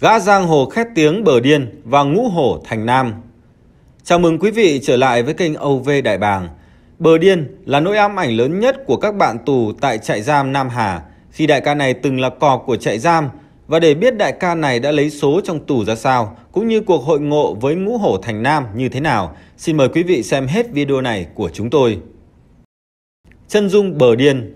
gã giang hồ khét tiếng bờ điên và ngũ hổ thành nam. Chào mừng quý vị trở lại với kênh OV Đại Bàng. Bờ điên là nỗi ám ảnh lớn nhất của các bạn tù tại trại giam Nam Hà khi đại ca này từng là cò của trại giam và để biết đại ca này đã lấy số trong tù ra sao cũng như cuộc hội ngộ với ngũ hổ thành nam như thế nào xin mời quý vị xem hết video này của chúng tôi. Chân dung bờ điên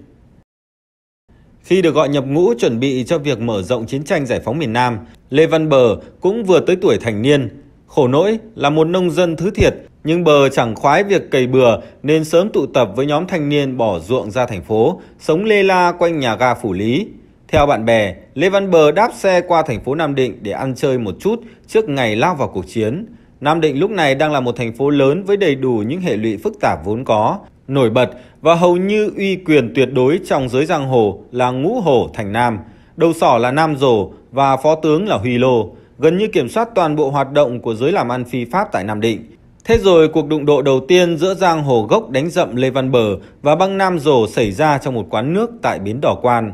khi được gọi nhập ngũ chuẩn bị cho việc mở rộng chiến tranh giải phóng miền Nam, Lê Văn Bờ cũng vừa tới tuổi thành niên. Khổ nỗi là một nông dân thứ thiệt, nhưng Bờ chẳng khoái việc cày bừa nên sớm tụ tập với nhóm thanh niên bỏ ruộng ra thành phố, sống lê la quanh nhà ga Phủ Lý. Theo bạn bè, Lê Văn Bờ đáp xe qua thành phố Nam Định để ăn chơi một chút trước ngày lao vào cuộc chiến. Nam Định lúc này đang là một thành phố lớn với đầy đủ những hệ lụy phức tạp vốn có, nổi bật và hầu như uy quyền tuyệt đối trong giới giang hồ là ngũ hổ thành Nam – đầu sỏ là Nam Rổ và phó tướng là Huy Lô, gần như kiểm soát toàn bộ hoạt động của giới làm ăn phi pháp tại Nam Định. Thế rồi cuộc đụng độ đầu tiên giữa Giang Hồ Gốc đánh dậm Lê Văn Bờ và băng Nam Rổ xảy ra trong một quán nước tại Bến Đỏ Quan.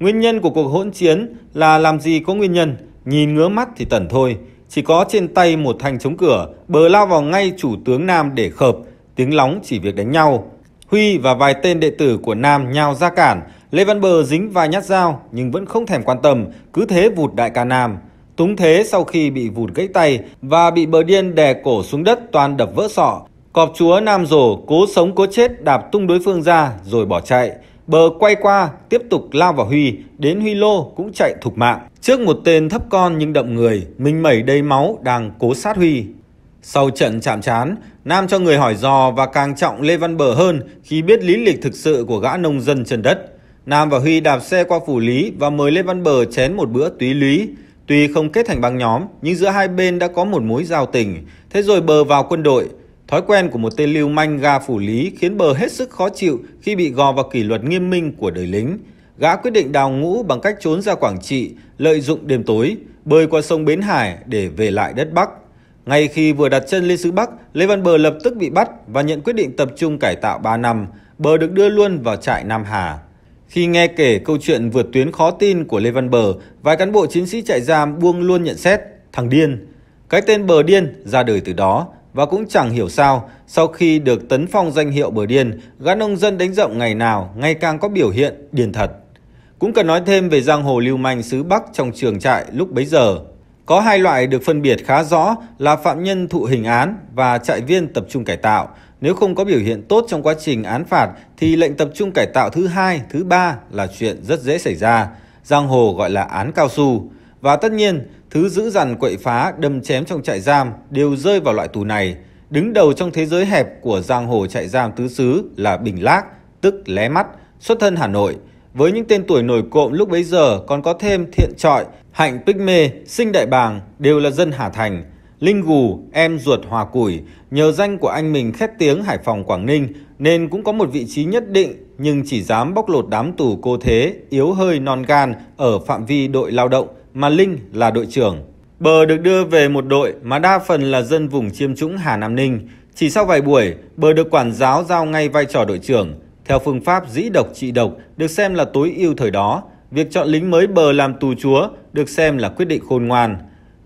Nguyên nhân của cuộc hỗn chiến là làm gì có nguyên nhân, nhìn ngứa mắt thì tẩn thôi. Chỉ có trên tay một thanh chống cửa, Bờ lao vào ngay chủ tướng Nam để khợp, tiếng lóng chỉ việc đánh nhau. Huy và vài tên đệ tử của Nam nhau ra cản, Lê Văn Bờ dính vài nhát dao nhưng vẫn không thèm quan tâm, cứ thế vụt đại ca Nam. Túng thế sau khi bị vụt gãy tay và bị bờ điên đè cổ xuống đất toàn đập vỡ sọ. Cọp chúa Nam rổ cố sống cố chết đạp tung đối phương ra rồi bỏ chạy. Bờ quay qua, tiếp tục lao vào Huy, đến Huy Lô cũng chạy thục mạng. Trước một tên thấp con nhưng đậm người, mình mẩy đầy máu đang cố sát Huy. Sau trận chạm trán, Nam cho người hỏi dò và càng trọng Lê Văn Bờ hơn khi biết lý lịch thực sự của gã nông dân trần đất. Nam và Huy đạp xe qua phủ lý và mời Lê Văn Bờ chén một bữa túy lý. Tuy không kết thành băng nhóm, nhưng giữa hai bên đã có một mối giao tình. Thế rồi Bờ vào quân đội. Thói quen của một tên lưu manh ga phủ lý khiến Bờ hết sức khó chịu khi bị gò vào kỷ luật nghiêm minh của đời lính. Gã quyết định đào ngũ bằng cách trốn ra Quảng Trị, lợi dụng đêm tối, bơi qua sông Bến Hải để về lại đất Bắc. Ngay khi vừa đặt chân lên xứ Bắc, Lê Văn Bờ lập tức bị bắt và nhận quyết định tập trung cải tạo 3 năm. Bờ được đưa luôn vào trại Nam Hà. Khi nghe kể câu chuyện vượt tuyến khó tin của Lê Văn Bờ, vài cán bộ chiến sĩ trại giam buông luôn nhận xét, thằng điên. Cái tên Bờ Điên ra đời từ đó và cũng chẳng hiểu sao, sau khi được tấn phong danh hiệu Bờ Điên, gã nông dân đánh rộng ngày nào ngày càng có biểu hiện điền thật. Cũng cần nói thêm về giang hồ lưu manh xứ Bắc trong trường trại lúc bấy giờ. Có hai loại được phân biệt khá rõ là phạm nhân thụ hình án và trại viên tập trung cải tạo. Nếu không có biểu hiện tốt trong quá trình án phạt thì lệnh tập trung cải tạo thứ hai, thứ ba là chuyện rất dễ xảy ra. Giang hồ gọi là án cao su. Và tất nhiên, thứ giữ dằn quậy phá, đâm chém trong trại giam đều rơi vào loại tù này. Đứng đầu trong thế giới hẹp của giang hồ trại giam tứ xứ là Bình Lác, tức Lé Mắt, xuất thân Hà Nội. Với những tên tuổi nổi cộm lúc bấy giờ còn có thêm Thiện Trọi, Hạnh Pích Mê, Sinh Đại Bàng đều là dân Hà Thành. Linh Gù, em ruột Hòa Củi, nhờ danh của anh mình khét tiếng Hải Phòng Quảng Ninh nên cũng có một vị trí nhất định nhưng chỉ dám bóc lột đám tù cô thế, yếu hơi non gan ở phạm vi đội lao động mà Linh là đội trưởng. Bờ được đưa về một đội mà đa phần là dân vùng chiêm trũng Hà Nam Ninh. Chỉ sau vài buổi, Bờ được quản giáo giao ngay vai trò đội trưởng. Theo phương pháp dĩ độc trị độc được xem là tối ưu thời đó – việc chọn lính mới bờ làm tù chúa được xem là quyết định khôn ngoan.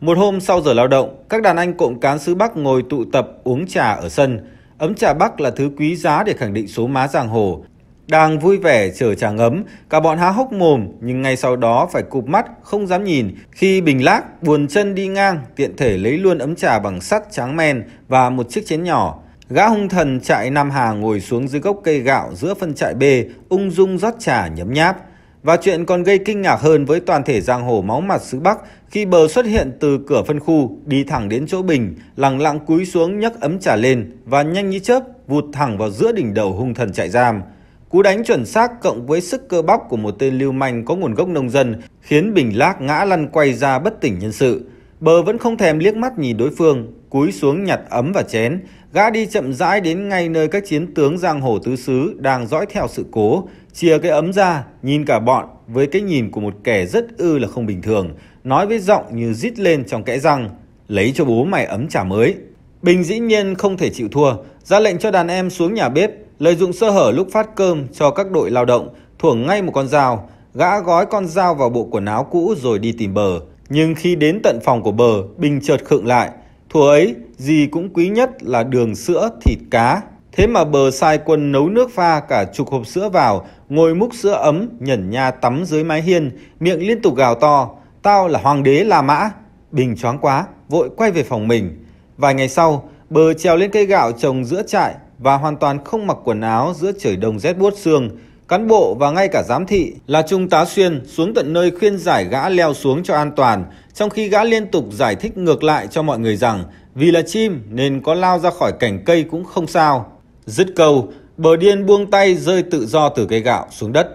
Một hôm sau giờ lao động, các đàn anh cộng cán xứ Bắc ngồi tụ tập uống trà ở sân. Ấm trà Bắc là thứ quý giá để khẳng định số má giang hồ. Đang vui vẻ chờ trà ngấm, cả bọn há hốc mồm nhưng ngay sau đó phải cụp mắt, không dám nhìn. Khi bình lác, buồn chân đi ngang, tiện thể lấy luôn ấm trà bằng sắt tráng men và một chiếc chén nhỏ. Gã hung thần trại Nam Hà ngồi xuống dưới gốc cây gạo giữa phân trại B, ung dung rót trà nhấm nháp. Và chuyện còn gây kinh ngạc hơn với toàn thể giang hồ máu mặt xứ Bắc khi bờ xuất hiện từ cửa phân khu đi thẳng đến chỗ Bình, lặng lặng cúi xuống nhấc ấm trả lên và nhanh như chớp vụt thẳng vào giữa đỉnh đầu hung thần chạy giam. Cú đánh chuẩn xác cộng với sức cơ bắp của một tên lưu manh có nguồn gốc nông dân khiến Bình Lác ngã lăn quay ra bất tỉnh nhân sự. Bờ vẫn không thèm liếc mắt nhìn đối phương, cúi xuống nhặt ấm và chén, gã đi chậm rãi đến ngay nơi các chiến tướng giang hồ tứ xứ đang dõi theo sự cố, Chia cái ấm ra, nhìn cả bọn với cái nhìn của một kẻ rất ư là không bình thường, nói với giọng như rít lên trong kẽ răng, lấy cho bố mày ấm trà mới. Bình dĩ nhiên không thể chịu thua, ra lệnh cho đàn em xuống nhà bếp, lợi dụng sơ hở lúc phát cơm cho các đội lao động, thuổng ngay một con dao, gã gói con dao vào bộ quần áo cũ rồi đi tìm bờ. Nhưng khi đến tận phòng của bờ, Bình chợt khựng lại. Thùa ấy, gì cũng quý nhất là đường sữa, thịt cá, Thế mà bờ sai quân nấu nước pha cả chục hộp sữa vào, ngồi múc sữa ấm, nhẩn nha tắm dưới mái hiên, miệng liên tục gào to, tao là hoàng đế La Mã. Bình choáng quá, vội quay về phòng mình. Vài ngày sau, bờ trèo lên cây gạo trồng giữa trại và hoàn toàn không mặc quần áo giữa trời đông rét buốt xương. Cán bộ và ngay cả giám thị là Trung tá Xuyên xuống tận nơi khuyên giải gã leo xuống cho an toàn, trong khi gã liên tục giải thích ngược lại cho mọi người rằng vì là chim nên có lao ra khỏi cảnh cây cũng không sao. Dứt câu, bờ điên buông tay rơi tự do từ cây gạo xuống đất.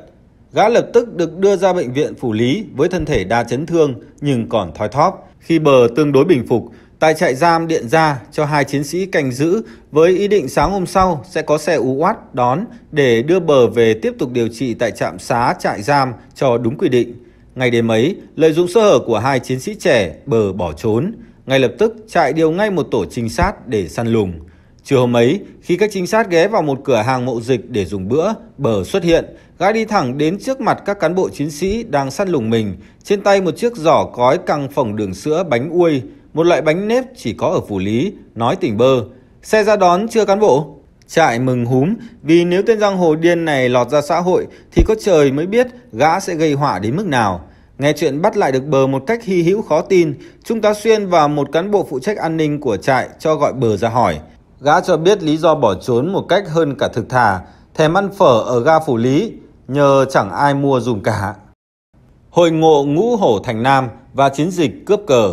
Gã lập tức được đưa ra bệnh viện phủ lý với thân thể đa chấn thương nhưng còn thoi thóp. Khi bờ tương đối bình phục, tại trại giam điện ra cho hai chiến sĩ canh giữ với ý định sáng hôm sau sẽ có xe ú oát đón để đưa bờ về tiếp tục điều trị tại trạm xá trại giam cho đúng quy định. Ngày đêm ấy, lợi dụng sơ hở của hai chiến sĩ trẻ, bờ bỏ trốn. Ngay lập tức, trại điều ngay một tổ trinh sát để săn lùng. Chiều hôm ấy, khi các trinh sát ghé vào một cửa hàng mậu dịch để dùng bữa, Bờ xuất hiện, gã đi thẳng đến trước mặt các cán bộ chiến sĩ đang săn lùng mình, trên tay một chiếc giỏ cói căng phồng đường sữa bánh uôi, một loại bánh nếp chỉ có ở Phủ Lý, nói tỉnh Bơ. Xe ra đón chưa cán bộ? Trại mừng húm vì nếu tên giang hồ điên này lọt ra xã hội thì có trời mới biết gã sẽ gây họa đến mức nào. Nghe chuyện bắt lại được bờ một cách hy hữu khó tin, Trung tá Xuyên và một cán bộ phụ trách an ninh của trại cho gọi bờ ra hỏi – Gã cho biết lý do bỏ trốn một cách hơn cả thực thà, thèm ăn phở ở ga Phủ Lý, nhờ chẳng ai mua dùm cả. Hội ngộ ngũ hổ thành Nam và chiến dịch cướp cờ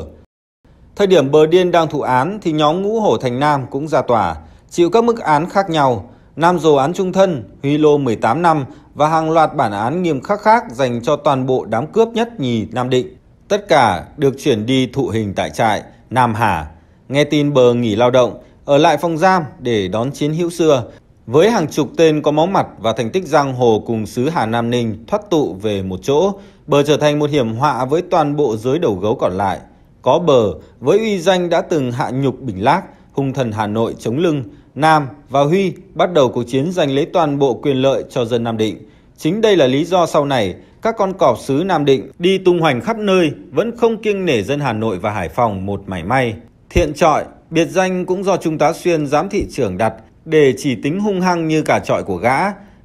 Thời điểm bờ điên đang thụ án thì nhóm ngũ hổ thành Nam cũng ra tòa, chịu các mức án khác nhau. Nam dồ án trung thân, Huy Lô 18 năm và hàng loạt bản án nghiêm khắc khác dành cho toàn bộ đám cướp nhất nhì Nam Định. Tất cả được chuyển đi thụ hình tại trại Nam Hà. Nghe tin bờ nghỉ lao động, ở lại phòng giam để đón chiến hữu xưa với hàng chục tên có máu mặt và thành tích giang hồ cùng xứ Hà Nam Ninh thoát tụ về một chỗ, bờ trở thành một hiểm họa với toàn bộ giới đầu gấu còn lại. Có bờ, với uy danh đã từng hạ nhục Bình Lác, hung thần Hà Nội chống lưng, Nam và Huy bắt đầu cuộc chiến giành lấy toàn bộ quyền lợi cho dân Nam Định. Chính đây là lý do sau này, các con cọp xứ Nam Định đi tung hoành khắp nơi vẫn không kiêng nể dân Hà Nội và Hải Phòng một mảy may. Thiện trọi, Biệt danh cũng do Trung tá Xuyên giám thị trưởng đặt để chỉ tính hung hăng như cả trọi của gã,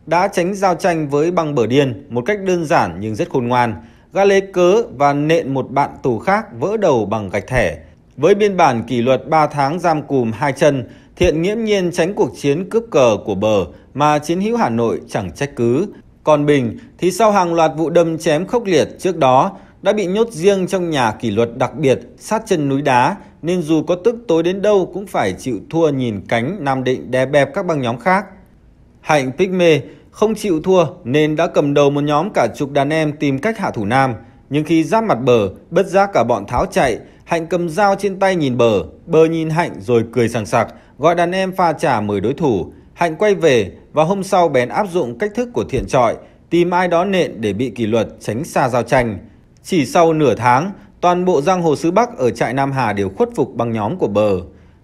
đã tránh giao tranh với băng bờ điên một cách đơn giản nhưng rất khôn ngoan. Gã lấy cớ và nện một bạn tù khác vỡ đầu bằng gạch thẻ. Với biên bản kỷ luật 3 tháng giam cùm hai chân, Thiện nghiễm nhiên tránh cuộc chiến cướp cờ của bờ mà chiến hữu Hà Nội chẳng trách cứ. Còn Bình thì sau hàng loạt vụ đâm chém khốc liệt trước đó đã bị nhốt riêng trong nhà kỷ luật đặc biệt sát chân núi đá nên dù có tức tối đến đâu cũng phải chịu thua nhìn cánh Nam Định đè bẹp các băng nhóm khác. Hạnh pích mê không chịu thua nên đã cầm đầu một nhóm cả chục đàn em tìm cách hạ thủ Nam. Nhưng khi giáp mặt bờ, bất giác cả bọn tháo chạy, Hạnh cầm dao trên tay nhìn bờ, bờ nhìn Hạnh rồi cười sảng sặc, gọi đàn em pha trả mời đối thủ. Hạnh quay về và hôm sau bèn áp dụng cách thức của thiện trọi, tìm ai đó nện để bị kỷ luật tránh xa giao tranh. Chỉ sau nửa tháng, Toàn bộ giang hồ xứ Bắc ở trại Nam Hà đều khuất phục bằng nhóm của bờ.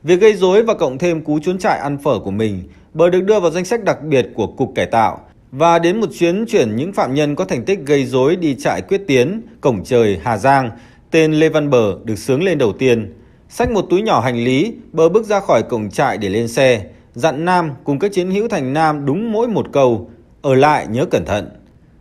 Việc gây rối và cộng thêm cú trốn trại ăn phở của mình, bờ được đưa vào danh sách đặc biệt của cục cải tạo và đến một chuyến chuyển những phạm nhân có thành tích gây rối đi trại quyết tiến, cổng trời, Hà Giang, tên Lê Văn Bờ được sướng lên đầu tiên. Xách một túi nhỏ hành lý, bờ bước ra khỏi cổng trại để lên xe, dặn Nam cùng các chiến hữu thành Nam đúng mỗi một câu, ở lại nhớ cẩn thận.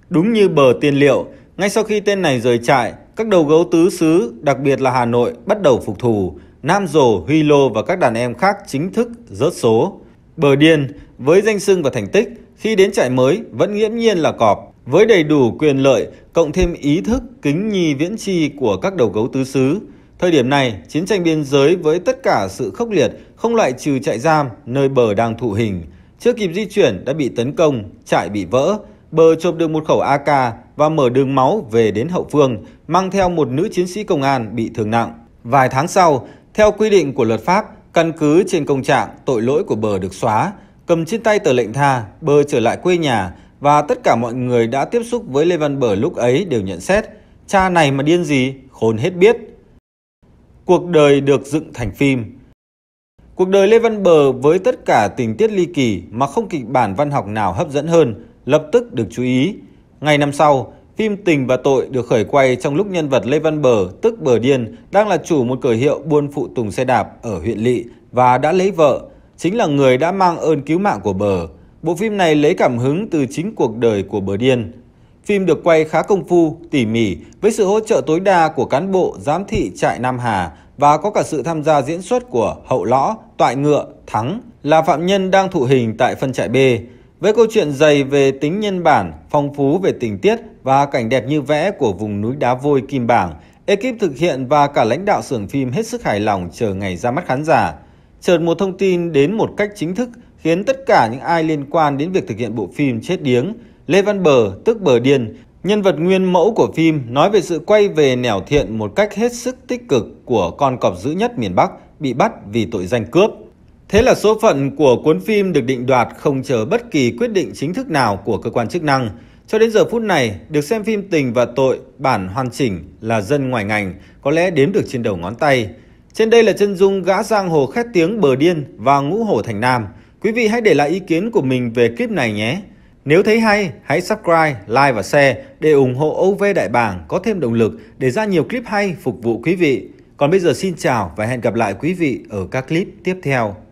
Đúng như bờ tiên liệu, ngay sau khi tên này rời trại, các đầu gấu tứ xứ, đặc biệt là Hà Nội, bắt đầu phục thù. Nam Dồ, Huy Lô và các đàn em khác chính thức rớt số. Bờ Điên, với danh sưng và thành tích, khi đến trại mới vẫn nghiễm nhiên là cọp. Với đầy đủ quyền lợi, cộng thêm ý thức kính nhi viễn chi của các đầu gấu tứ xứ. Thời điểm này, chiến tranh biên giới với tất cả sự khốc liệt không loại trừ trại giam nơi bờ đang thụ hình. Chưa kịp di chuyển đã bị tấn công, trại bị vỡ, Bờ chộp được một khẩu AK và mở đường máu về đến hậu phương, mang theo một nữ chiến sĩ công an bị thương nặng. Vài tháng sau, theo quy định của luật pháp, căn cứ trên công trạng, tội lỗi của Bờ được xóa. Cầm trên tay tờ lệnh tha, Bờ trở lại quê nhà và tất cả mọi người đã tiếp xúc với Lê Văn Bờ lúc ấy đều nhận xét cha này mà điên gì, khốn hết biết. Cuộc đời được dựng thành phim Cuộc đời Lê Văn Bờ với tất cả tình tiết ly kỳ mà không kịch bản văn học nào hấp dẫn hơn – lập tức được chú ý. Ngày năm sau, phim Tình và Tội được khởi quay trong lúc nhân vật Lê Văn Bờ, tức Bờ Điên, đang là chủ một cửa hiệu buôn phụ tùng xe đạp ở huyện Lị và đã lấy vợ, chính là người đã mang ơn cứu mạng của Bờ. Bộ phim này lấy cảm hứng từ chính cuộc đời của Bờ Điên. Phim được quay khá công phu, tỉ mỉ với sự hỗ trợ tối đa của cán bộ giám thị trại Nam Hà và có cả sự tham gia diễn xuất của Hậu Lõ, Toại Ngựa, Thắng là phạm nhân đang thụ hình tại phân trại B. Với câu chuyện dày về tính nhân bản, phong phú về tình tiết và cảnh đẹp như vẽ của vùng núi đá vôi Kim Bảng, ekip thực hiện và cả lãnh đạo xưởng phim hết sức hài lòng chờ ngày ra mắt khán giả. Chợt một thông tin đến một cách chính thức khiến tất cả những ai liên quan đến việc thực hiện bộ phim chết điếng. Lê Văn Bờ, tức Bờ Điên, nhân vật nguyên mẫu của phim nói về sự quay về nẻo thiện một cách hết sức tích cực của con cọp dữ nhất miền Bắc bị bắt vì tội danh cướp. Thế là số phận của cuốn phim được định đoạt không chờ bất kỳ quyết định chính thức nào của cơ quan chức năng. Cho đến giờ phút này, được xem phim Tình và Tội bản hoàn chỉnh là dân ngoài ngành, có lẽ đếm được trên đầu ngón tay. Trên đây là chân dung gã giang hồ khét tiếng bờ điên và ngũ hổ thành nam. Quý vị hãy để lại ý kiến của mình về clip này nhé. Nếu thấy hay, hãy subscribe, like và share để ủng hộ OV Đại bảng có thêm động lực để ra nhiều clip hay phục vụ quý vị. Còn bây giờ xin chào và hẹn gặp lại quý vị ở các clip tiếp theo.